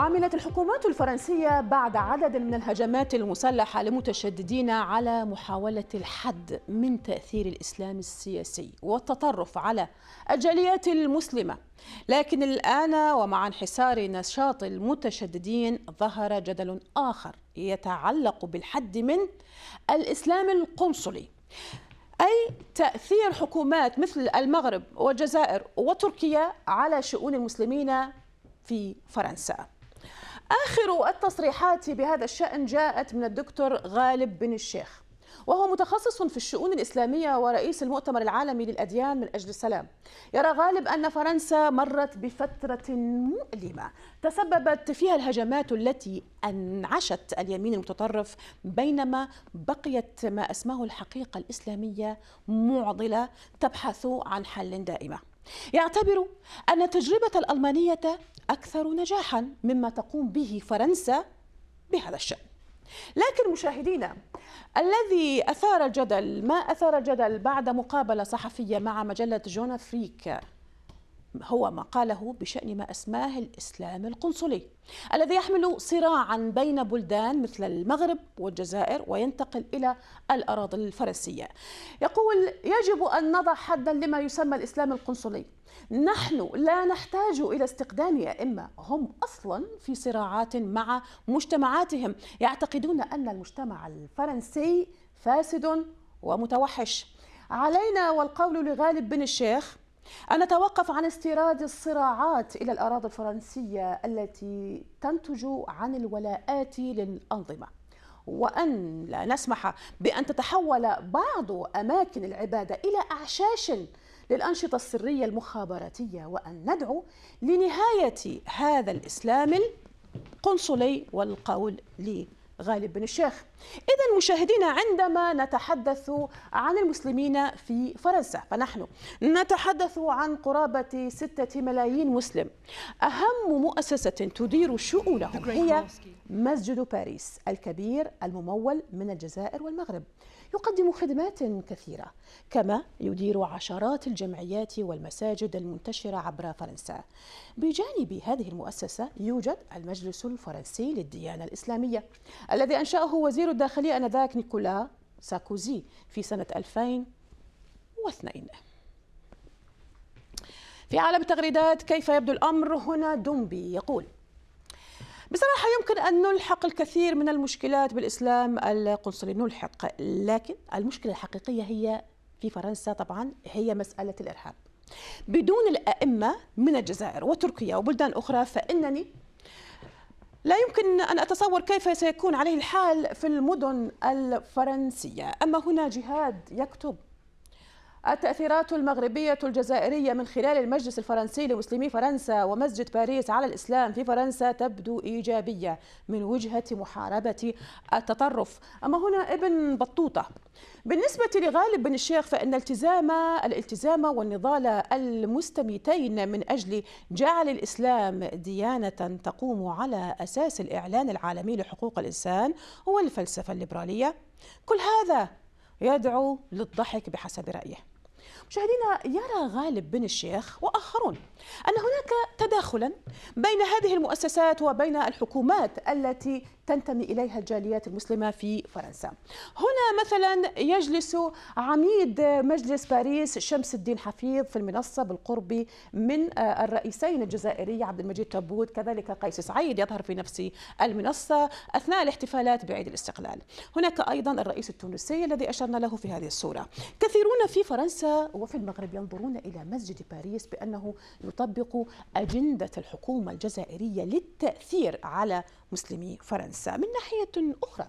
عملت الحكومات الفرنسية بعد عدد من الهجمات المسلحة لمتشددين على محاولة الحد من تأثير الإسلام السياسي والتطرف على الجاليات المسلمة لكن الآن ومع انحسار نشاط المتشددين ظهر جدل آخر يتعلق بالحد من الإسلام القنصلي أي تأثير حكومات مثل المغرب والجزائر وتركيا على شؤون المسلمين في فرنسا آخر التصريحات بهذا الشأن جاءت من الدكتور غالب بن الشيخ وهو متخصص في الشؤون الإسلامية ورئيس المؤتمر العالمي للأديان من أجل السلام يرى غالب أن فرنسا مرت بفترة مؤلمة تسببت فيها الهجمات التي أنعشت اليمين المتطرف بينما بقيت ما أسماه الحقيقة الإسلامية معضلة تبحث عن حل دائمة يعتبر أن التجربة الألمانية أكثر نجاحا مما تقوم به فرنسا بهذا الشأن لكن مشاهدينا الذي أثار الجدل ما أثار الجدل بعد مقابلة صحفية مع مجلة جون فريك هو ما قاله بشأن ما أسماه الإسلام القنصلي الذي يحمل صراعا بين بلدان مثل المغرب والجزائر وينتقل إلى الأراضي الفرنسية يقول يجب أن نضع حدا لما يسمى الإسلام القنصلي نحن لا نحتاج إلى استقدام يا إما هم أصلا في صراعات مع مجتمعاتهم يعتقدون أن المجتمع الفرنسي فاسد ومتوحش علينا والقول لغالب بن الشيخ أن نتوقف عن استيراد الصراعات إلى الأراضي الفرنسية التي تنتج عن الولاءات للأنظمة وأن لا نسمح بأن تتحول بعض أماكن العبادة إلى أعشاش للأنشطة السرية المخابراتية وأن ندعو لنهاية هذا الإسلام القنصلي والقول لغالب بن الشيخ إذا مشاهدينا عندما نتحدث عن المسلمين في فرنسا فنحن نتحدث عن قرابة ستة ملايين مسلم أهم مؤسسة تدير شؤونهم هي مسجد باريس الكبير الممول من الجزائر والمغرب يقدم خدمات كثيرة كما يدير عشرات الجمعيات والمساجد المنتشرة عبر فرنسا بجانب هذه المؤسسة يوجد المجلس الفرنسي للديانة الإسلامية الذي أنشأه وزير وزير الداخلية آنذاك نيكولا ساكوزي في سنة 2002 في عالم التغريدات كيف يبدو الأمر هنا دومبي يقول بصراحة يمكن أن نلحق الكثير من المشكلات بالإسلام القنصلي نلحق لكن المشكلة الحقيقية هي في فرنسا طبعا هي مسألة الإرهاب بدون الأئمة من الجزائر وتركيا وبلدان أخرى فإنني لا يمكن أن أتصور كيف سيكون عليه الحال في المدن الفرنسية أما هنا جهاد يكتب التأثيرات المغربية الجزائرية من خلال المجلس الفرنسي لمسلمي فرنسا ومسجد باريس على الإسلام في فرنسا تبدو إيجابية من وجهة محاربة التطرف أما هنا ابن بطوطة بالنسبة لغالب بن الشيخ فإن التزام الالتزام والنضال المستميتين من أجل جعل الإسلام ديانة تقوم على أساس الإعلان العالمي لحقوق الإنسان هو الفلسفة الليبرالية كل هذا يدعو للضحك بحسب رأيه مشاهدينا يرى غالب بن الشيخ وآخرون أن هناك تداخلا بين هذه المؤسسات وبين الحكومات التي تنتمي إليها الجاليات المسلمة في فرنسا هنا مثلا يجلس عميد مجلس باريس شمس الدين حفيظ في المنصة بالقرب من آه، الرئيسين الجزائري عبد المجيد تبوت كذلك قيس سعيد يظهر في نفس المنصة أثناء الاحتفالات بعيد الاستقلال هناك أيضا الرئيس التونسي الذي أشرنا له في هذه الصورة كثيرون في فرنسا وفي المغرب ينظرون إلى مسجد باريس بأنه يطبق أجندة الحكومة الجزائرية للتأثير على مسلمي فرنسا فرنسا من ناحية أخرى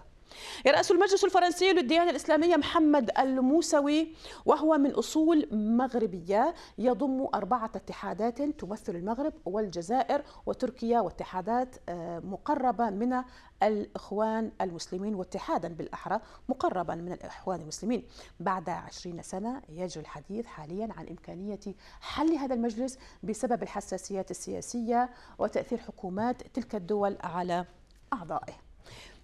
يرأس المجلس الفرنسي للديانة الإسلامية محمد الموسوي وهو من أصول مغربية يضم أربعة اتحادات تمثل المغرب والجزائر وتركيا واتحادات آه، مقربة من الإخوان المسلمين واتحادا بالأحرى مقربا من الإخوان المسلمين بعد عشرين سنة يجري الحديث حاليا عن إمكانية حل هذا المجلس بسبب الحساسيات السياسية وتأثير حكومات تلك الدول على أعضائه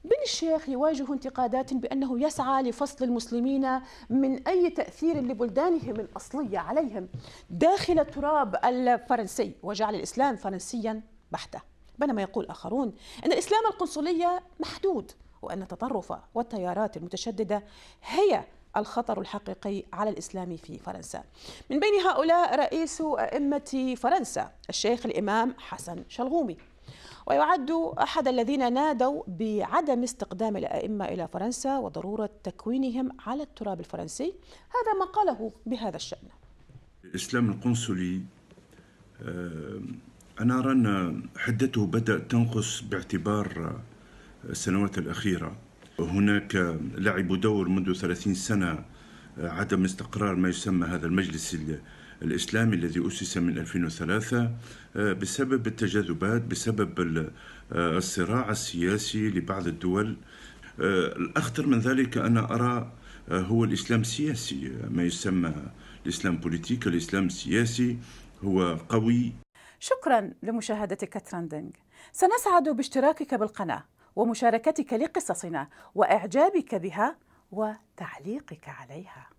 بن الشيخ يواجه انتقادات بأنه يسعى لفصل المسلمين من أي تأثير لبلدانهم الأصلية عليهم داخل التراب الفرنسي وجعل الإسلام فرنسيا بحتا بينما يقول آخرون أن الإسلام القنصلية محدود وأن التطرف والتيارات المتشددة هي الخطر الحقيقي على الإسلام في فرنسا من بين هؤلاء رئيس أئمة فرنسا الشيخ الإمام حسن شلغومي ويعد أحد الذين نادوا بعدم استقدام الأئمة إلى فرنسا وضرورة تكوينهم على التراب الفرنسي هذا ما قاله بهذا الشأن الإسلام القنصلي آه، أنا أرى أن حدته بدأت تنقص باعتبار آه، السنوات الأخيرة هناك لعبوا دور منذ ثلاثين سنة آه، عدم استقرار ما يسمى هذا المجلس الإسلامي الذي أسس من 2003 آه، بسبب التجاذبات بسبب آه، الصراع السياسي لبعض الدول آه، الأخطر من ذلك أنا أرى هو الإسلام السياسي ما يسمى الإسلام بوليتيك الإسلام السياسي هو قوي شكرا لمشاهدتك ترندنج سنسعد باشتراكك بالقناة ومشاركتك لقصصنا وإعجابك بها وتعليقك عليها